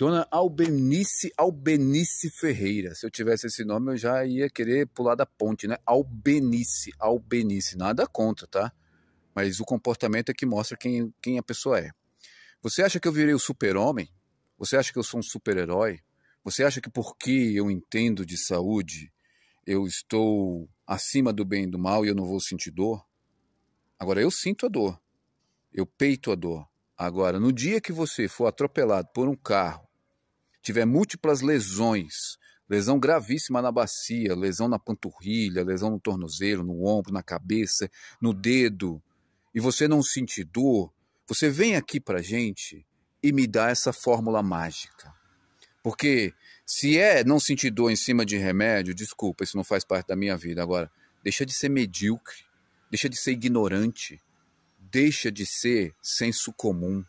Dona Albenice Albenice Ferreira. Se eu tivesse esse nome, eu já ia querer pular da ponte, né? Albenice, Albenice. Nada contra, tá? Mas o comportamento é que mostra quem, quem a pessoa é. Você acha que eu virei o super-homem? Você acha que eu sou um super-herói? Você acha que porque eu entendo de saúde, eu estou acima do bem e do mal e eu não vou sentir dor? Agora, eu sinto a dor. Eu peito a dor. Agora, no dia que você for atropelado por um carro tiver múltiplas lesões, lesão gravíssima na bacia, lesão na panturrilha, lesão no tornozelo, no ombro, na cabeça, no dedo, e você não sentir dor, você vem aqui para gente e me dá essa fórmula mágica. Porque se é não sentir dor em cima de remédio, desculpa, isso não faz parte da minha vida. Agora, deixa de ser medíocre, deixa de ser ignorante, deixa de ser senso comum.